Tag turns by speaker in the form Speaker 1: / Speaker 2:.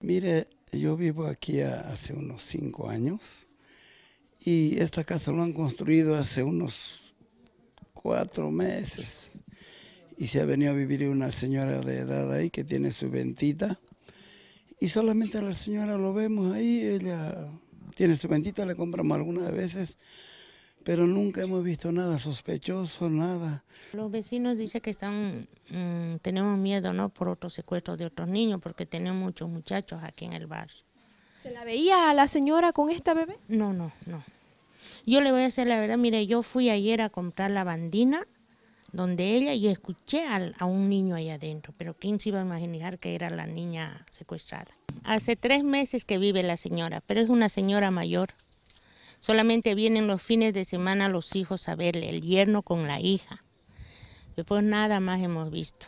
Speaker 1: Mire, yo vivo aquí hace unos cinco años y esta casa lo han construido hace unos cuatro meses y se ha venido a vivir una señora de edad ahí que tiene su ventita y solamente a la señora lo vemos ahí, ella tiene su ventita, le compramos algunas veces pero nunca hemos visto nada sospechoso, nada.
Speaker 2: Los vecinos dicen que están, mm, tenemos miedo ¿no? por otro secuestro de otros niños, porque tenemos muchos muchachos aquí en el barrio. ¿Se la veía a la señora con esta bebé? No, no, no. Yo le voy a hacer la verdad, mire, yo fui ayer a comprar la bandina donde ella y escuché a un niño ahí adentro, pero ¿quién se iba a imaginar que era la niña secuestrada? Hace tres meses que vive la señora, pero es una señora mayor. Solamente vienen los fines de semana los hijos a verle, el yerno con la hija. Después nada más hemos visto.